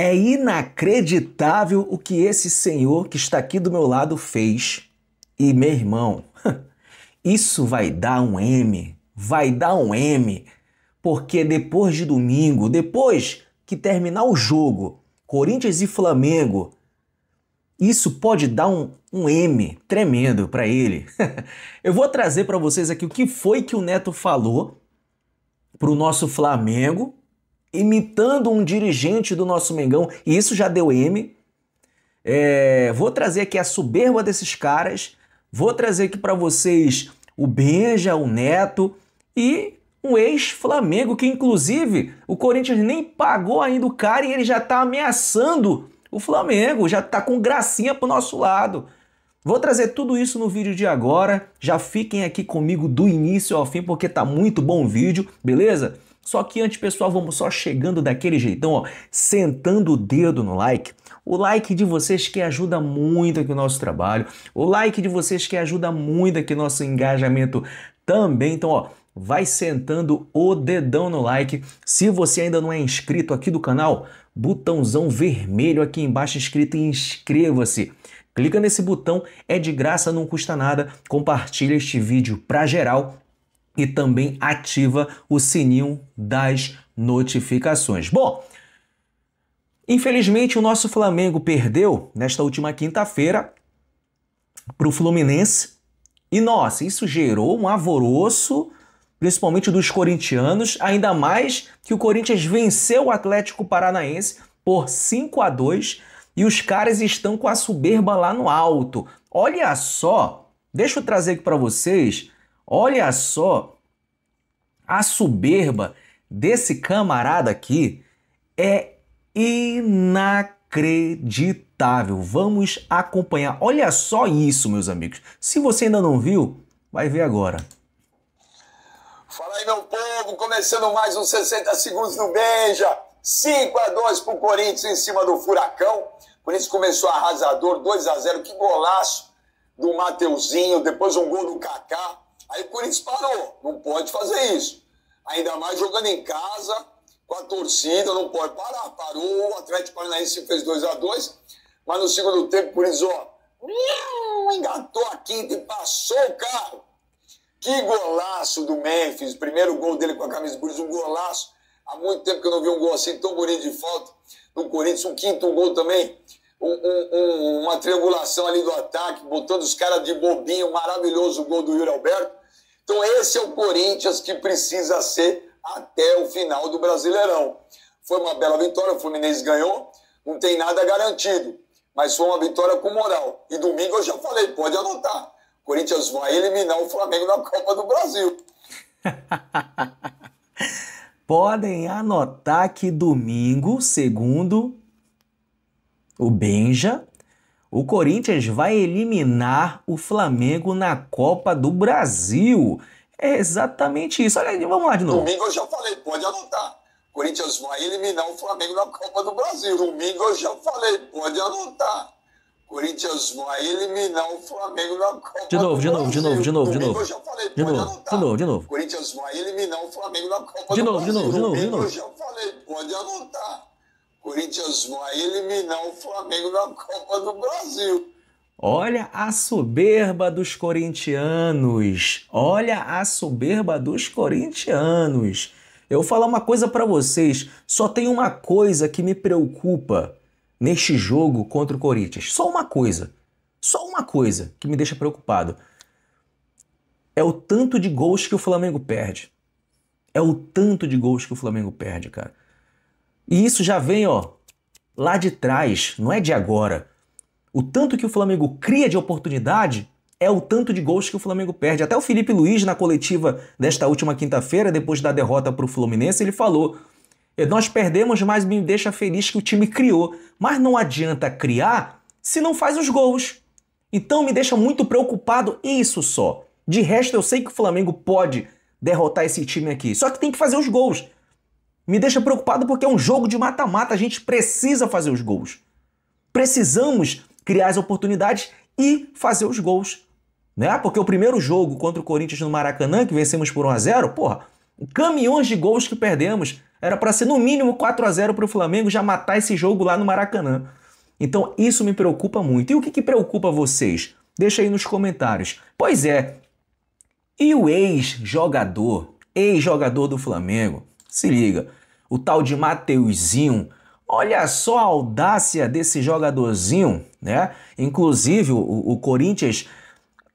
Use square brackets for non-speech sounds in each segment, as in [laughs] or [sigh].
É inacreditável o que esse senhor que está aqui do meu lado fez. E meu irmão, [laughs] isso vai dar um M, vai dar um M, porque depois de domingo, depois que terminar o jogo, Corinthians e Flamengo, isso pode dar um, um M tremendo para ele. [laughs] Eu vou trazer para vocês aqui o que foi que o Neto falou para o nosso Flamengo imitando um dirigente do nosso Mengão, e isso já deu M. É, vou trazer aqui a soberba desses caras, vou trazer aqui para vocês o Benja, o Neto e um ex-Flamengo, que inclusive o Corinthians nem pagou ainda o cara e ele já está ameaçando o Flamengo, já está com gracinha pro nosso lado. Vou trazer tudo isso no vídeo de agora. Já fiquem aqui comigo do início ao fim, porque tá muito bom o vídeo, beleza? Só que antes, pessoal, vamos só chegando daquele jeitão, ó, sentando o dedo no like. O like de vocês que ajuda muito aqui o nosso trabalho, o like de vocês que ajuda muito aqui o nosso engajamento também. Então, ó, vai sentando o dedão no like. Se você ainda não é inscrito aqui do canal, botãozão vermelho aqui embaixo escrito inscreva-se. Clica nesse botão, é de graça, não custa nada. Compartilha este vídeo para geral e também ativa o sininho das notificações. Bom, infelizmente o nosso Flamengo perdeu nesta última quinta-feira para o Fluminense. E nossa, isso gerou um alvoroço, principalmente dos corintianos, ainda mais que o Corinthians venceu o Atlético Paranaense por 5 a 2 e os caras estão com a soberba lá no alto. Olha só, deixa eu trazer aqui para vocês Olha só a soberba desse camarada aqui é inacreditável. Vamos acompanhar. Olha só isso, meus amigos. Se você ainda não viu, vai ver agora. Fala aí, meu povo, começando mais uns 60 segundos do Benja. 5 a 2 pro Corinthians em cima do Furacão. O Corinthians começou arrasador, 2 a 0. Que golaço do Mateuzinho, depois um gol do Kaká. Aí o Corinthians parou, não pode fazer isso. Ainda mais jogando em casa, com a torcida, não pode parar. Parou, o Atlético Paranaense fez 2 a 2 mas no segundo tempo o Corinthians, ó, hum, engatou a quinta e passou o carro. Que golaço do Memphis, primeiro gol dele com a camisa do Corinthians, um golaço. Há muito tempo que eu não vi um gol assim tão bonito de falta no Corinthians, um quinto gol também. Um, um, uma triangulação ali do ataque, botando os caras de bobinho, maravilhoso gol do Yuri Alberto. Então, esse é o Corinthians que precisa ser até o final do Brasileirão. Foi uma bela vitória, o Fluminense ganhou, não tem nada garantido, mas foi uma vitória com moral. E domingo eu já falei, pode anotar. O Corinthians vai eliminar o Flamengo na Copa do Brasil. [laughs] Podem anotar que domingo, segundo o Benja, o Corinthians vai eliminar o Flamengo na Copa do Brasil. É exatamente isso. Olha, vamos lá de novo. Domingo eu já falei, pode anotar. O Corinthians vai eliminar o Flamengo na Copa do Brasil. Domingo eu já falei, pode anotar. Corinthians vai eliminar o Flamengo na Copa de novo, do de novo, Brasil. De novo, de novo, de novo, de novo. Falei, de, novo de novo, de novo. Corinthians vai eliminar o Flamengo na Copa de novo, do Brasil. De novo, de novo, de novo. Domingo eu já falei, pode anotar. Corinthians vai eliminar o Flamengo na Copa do Brasil. Olha a soberba dos corintianos. Olha a soberba dos corintianos. Eu vou falar uma coisa para vocês, só tem uma coisa que me preocupa neste jogo contra o Corinthians. Só uma coisa. Só uma coisa que me deixa preocupado. É o tanto de gols que o Flamengo perde. É o tanto de gols que o Flamengo perde, cara. E isso já vem, ó, lá de trás, não é de agora. O tanto que o Flamengo cria de oportunidade é o tanto de gols que o Flamengo perde. Até o Felipe Luiz, na coletiva desta última quinta-feira, depois da derrota para o Fluminense, ele falou: é, Nós perdemos, mas me deixa feliz que o time criou. Mas não adianta criar se não faz os gols. Então me deixa muito preocupado isso só. De resto, eu sei que o Flamengo pode derrotar esse time aqui. Só que tem que fazer os gols me deixa preocupado porque é um jogo de mata-mata, a gente precisa fazer os gols. Precisamos criar as oportunidades e fazer os gols, né? Porque o primeiro jogo contra o Corinthians no Maracanã, que vencemos por 1 a 0, porra, caminhões de gols que perdemos, era para ser no mínimo 4 a 0 para o Flamengo já matar esse jogo lá no Maracanã. Então, isso me preocupa muito. E o que, que preocupa vocês? Deixa aí nos comentários. Pois é. E o ex-jogador, ex-jogador do Flamengo, se liga, o tal de Mateuzinho. Olha só a audácia desse jogadorzinho, né? Inclusive, o, o Corinthians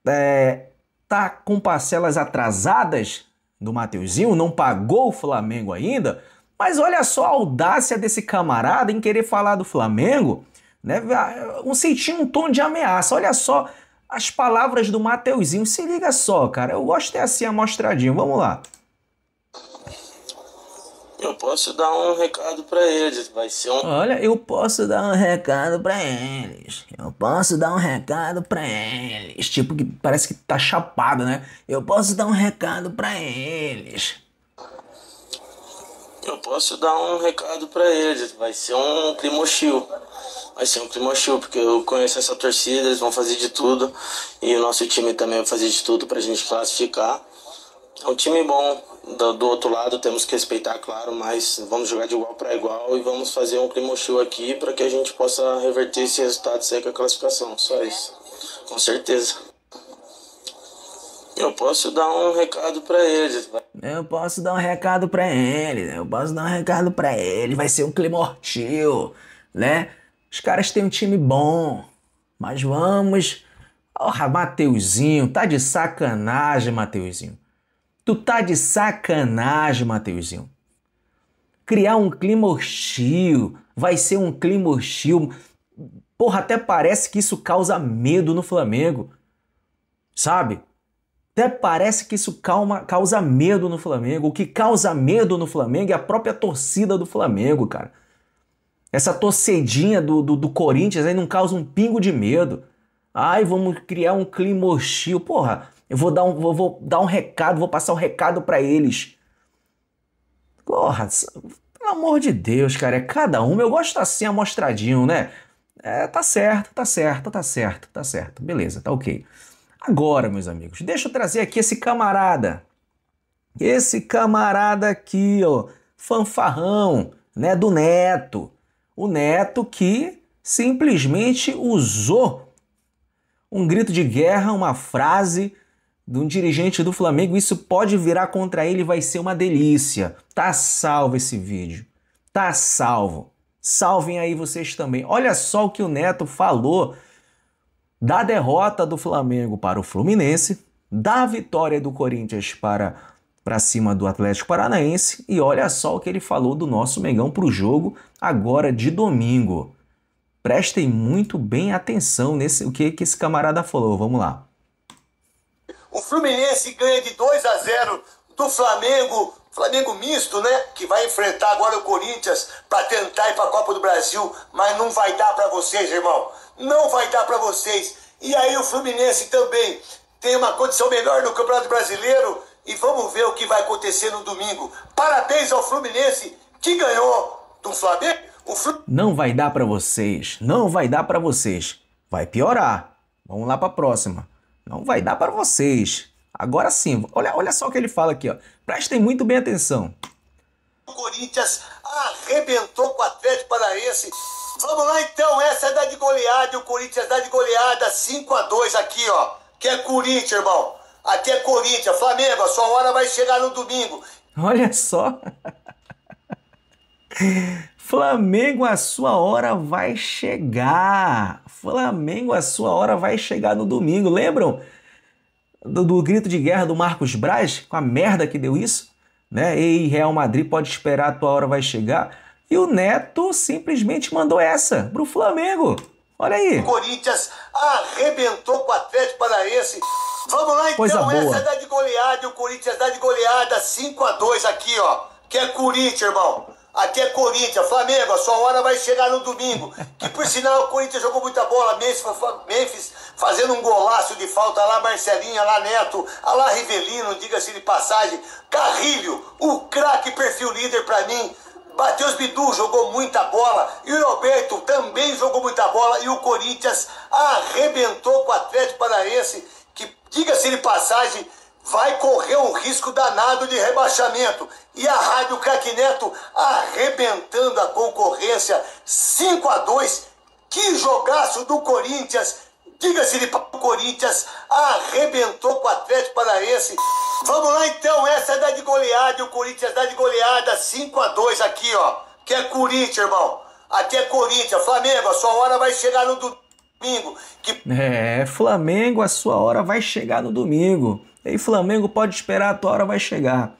é, tá com parcelas atrasadas do Mateuzinho, não pagou o Flamengo ainda, mas olha só a audácia desse camarada em querer falar do Flamengo, né? Ah, um sentir um tom de ameaça. Olha só as palavras do Mateuzinho. Se liga só, cara. Eu gosto de assim amostradinho. Vamos lá. Eu posso dar um recado para eles, vai ser um. Olha, eu posso dar um recado para eles. Eu posso dar um recado para eles. Tipo que parece que tá chapado, né? Eu posso dar um recado para eles. Eu posso dar um recado para eles. Vai ser um primo hostil. Vai ser um primo hostil, porque eu conheço essa torcida, eles vão fazer de tudo. E o nosso time também vai fazer de tudo pra gente classificar. É um time bom, do, do, outro lado temos que respeitar, claro, mas vamos jogar de igual para igual e vamos fazer um clima show aqui para que a gente possa reverter esse resultado sem a classificação. Só isso, com certeza. Eu posso dar um recado para eles. Eu posso dar um recado para eles. Eu posso dar um recado para eles. Vai ser um clima hostil, né? Os caras têm um time bom, mas vamos. Porra, oh, Mateuzinho, tá de sacanagem, Mateuzinho. Tu tá de sacanagem, Mateuzinho. Criar um clima hostil, vai ser um clima hostil. Porra, até parece que isso causa medo no Flamengo. Sabe? Até parece que isso calma, causa medo no Flamengo. O que causa medo no Flamengo é a própria torcida do Flamengo, cara. Essa torcedinha do, do, do Corinthians aí não causa um pingo de medo. Ai, vamos criar um clima hostil. Porra, eu vou dar um, vou, vou dar um recado, vou passar um recado para eles. Porra, pelo amor de Deus, cara, é cada um. Eu gosto assim, amostradinho, né? É, tá certo, tá certo, tá certo, tá certo. Beleza, tá ok. Agora, meus amigos, deixa eu trazer aqui esse camarada. Esse camarada aqui, ó, fanfarrão, né, do Neto. O Neto que simplesmente usou um grito de guerra, uma frase de um dirigente do Flamengo, isso pode virar contra ele, vai ser uma delícia. Tá salvo esse vídeo. Tá salvo. Salvem aí vocês também. Olha só o que o Neto falou da derrota do Flamengo para o Fluminense, da vitória do Corinthians para para cima do Atlético Paranaense e olha só o que ele falou do nosso Mengão para o jogo agora de domingo. Prestem muito bem atenção nesse o que, que esse camarada falou. Vamos lá. O Fluminense ganha de 2 a 0 do Flamengo, Flamengo misto, né? Que vai enfrentar agora o Corinthians para tentar ir para a Copa do Brasil, mas não vai dar para vocês, irmão. Não vai dar para vocês. E aí o Fluminense também tem uma condição melhor no Campeonato Brasileiro e vamos ver o que vai acontecer no domingo. Parabéns ao Fluminense que ganhou do Flamengo. Não vai dar para vocês, não vai dar para vocês. Vai piorar. Vamos lá para a próxima. Não vai dar para vocês. Agora sim, olha, olha só o que ele fala aqui, ó. Prestem muito bem atenção. O Corinthians arrebentou com o Atlético Paranaense. Vamos lá então, essa é da de goleada, o Corinthians dá de goleada 5 a 2 aqui, ó. Que é Corinthians, irmão. Aqui é Corinthians, Flamengo, a sua hora vai chegar no domingo. Olha só. Flamengo, a sua hora vai chegar. Flamengo, a sua hora vai chegar no domingo. Lembram do, do grito de guerra do Marcos Braz? Com a merda que deu isso? Né? Ei, Real Madrid, pode esperar, a tua hora vai chegar. E o Neto simplesmente mandou essa pro Flamengo. Olha aí. O Corinthians arrebentou com o Atlético Paranaense. Vamos lá então, Coisa boa. essa é dá de goleada e o Corinthians dá de goleada 5 a 2 aqui, ó. Que é Corinthians, irmão até Corinthians, Flamengo, a sua hora vai chegar no domingo. Que por sinal o Corinthians jogou muita bola, Memphis, fazendo um golaço de falta lá, Marcelinha, lá Neto, lá Rivelino, diga-se de passagem, Carrilho, o craque perfil líder para mim. Matheus Bidu jogou muita bola e o Roberto também jogou muita bola e o Corinthians arrebentou com o Atlético Paranaense, que diga-se de passagem, vai correr um risco danado de rebaixamento. E a Rádio Neto arrebentando a concorrência 5 a 2 Que jogaço do Corinthians! Diga-se de o Corinthians arrebentou com o Atlético Paranaense. Vamos lá então, essa é da de goleada, e o Corinthians dá de goleada 5 a 2 aqui, ó. Que é Corinthians, irmão. Aqui é Corinthians, Flamengo, a sua hora vai chegar no domingo. Que... É, Flamengo, a sua hora vai chegar no domingo. Ei, Flamengo, pode esperar, a tua hora vai chegar.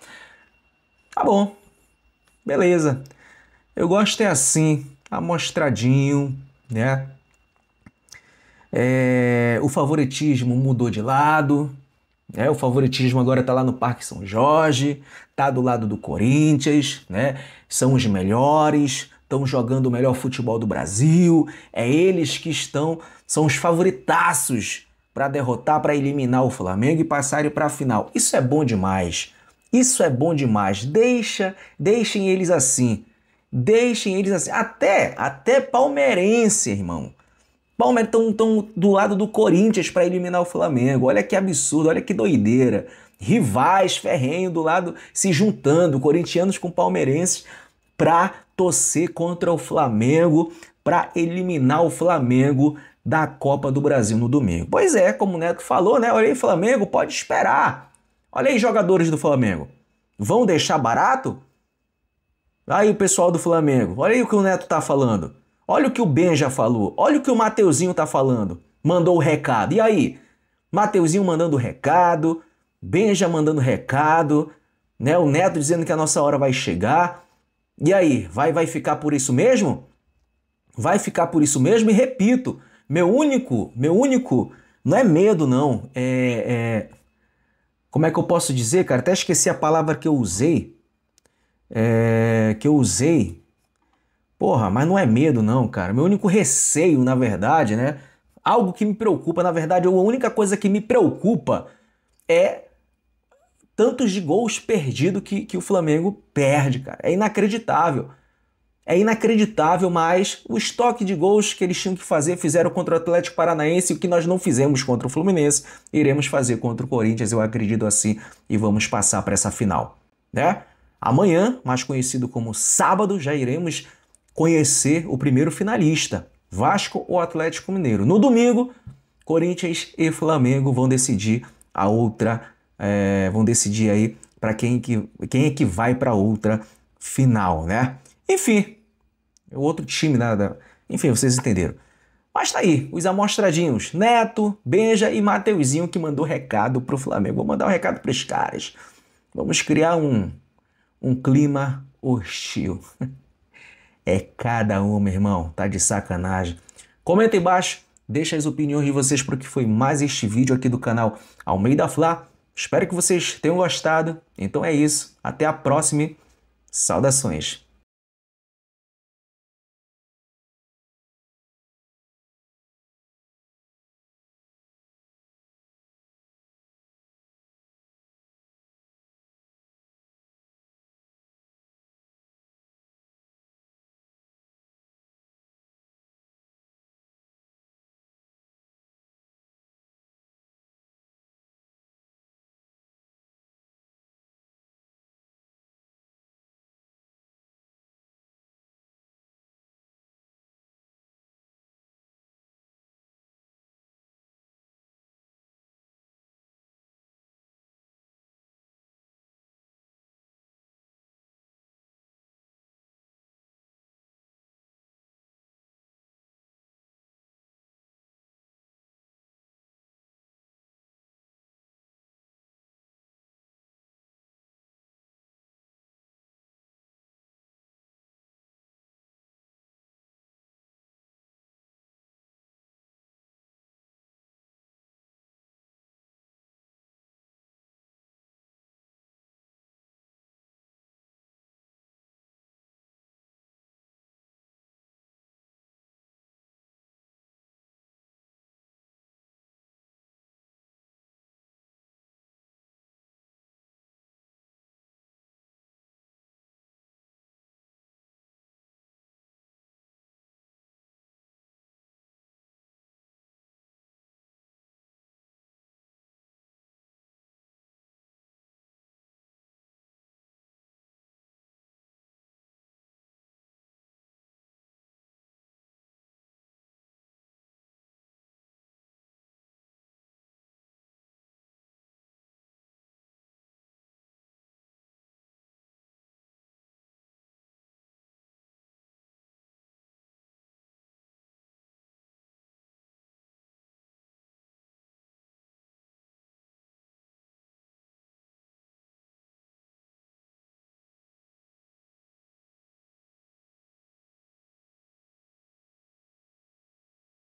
Tá bom, beleza. Eu gosto é assim, amostradinho, né? É, o favoritismo mudou de lado, é, o favoritismo agora está lá no Parque São Jorge, tá do lado do Corinthians, né? São os melhores, estão jogando o melhor futebol do Brasil. É eles que estão, são os favoritaços para derrotar, para eliminar o Flamengo e passarem para a final. Isso é bom demais. Isso é bom demais. Deixa, deixem eles assim. Deixem eles assim. Até, até palmeirense, irmão. Palmeiras estão tão do lado do Corinthians para eliminar o Flamengo. Olha que absurdo, olha que doideira. Rivais ferrenho do lado se juntando, corintianos com palmeirenses para torcer contra o Flamengo, para eliminar o Flamengo da Copa do Brasil no domingo. Pois é, como o Neto falou, né? Olha aí, Flamengo, pode esperar. Olha aí, jogadores do Flamengo. Vão deixar barato? Aí o pessoal do Flamengo, olha aí o que o Neto tá falando. Olha o que o Ben já falou. Olha o que o Mateuzinho tá falando. Mandou o recado. E aí? Mateuzinho mandando recado, Benja mandando recado, né? O Neto dizendo que a nossa hora vai chegar. E aí, vai vai ficar por isso mesmo? Vai ficar por isso mesmo e repito, meu único, meu único, não é medo, não. É, é, como é que eu posso dizer, cara? Até esqueci a palavra que eu usei. É, que eu usei. Porra, mas não é medo, não, cara. Meu único receio, na verdade, né? Algo que me preocupa, na verdade, a única coisa que me preocupa é tantos de gols perdidos que, que o Flamengo perde, cara. É inacreditável. É inacreditável, mas o estoque de gols que eles tinham que fazer fizeram contra o Atlético Paranaense, o que nós não fizemos contra o Fluminense, iremos fazer contra o Corinthians, eu acredito assim, e vamos passar para essa final, né? Amanhã, mais conhecido como sábado, já iremos conhecer o primeiro finalista, Vasco ou Atlético Mineiro. No domingo, Corinthians e Flamengo vão decidir a outra, é, vão decidir aí para quem que, quem é que vai para outra final, né? Enfim, é outro time, nada. Né, enfim, vocês entenderam. Mas tá aí, os amostradinhos. Neto, Benja e Mateuzinho que mandou recado pro Flamengo. Vou mandar um recado pros caras. Vamos criar um, um clima hostil. [laughs] É cada um, meu irmão. Tá de sacanagem. Comenta embaixo, deixa as opiniões de vocês pro que foi mais este vídeo aqui do canal Almeida Fla. Espero que vocês tenham gostado. Então é isso. Até a próxima. Saudações.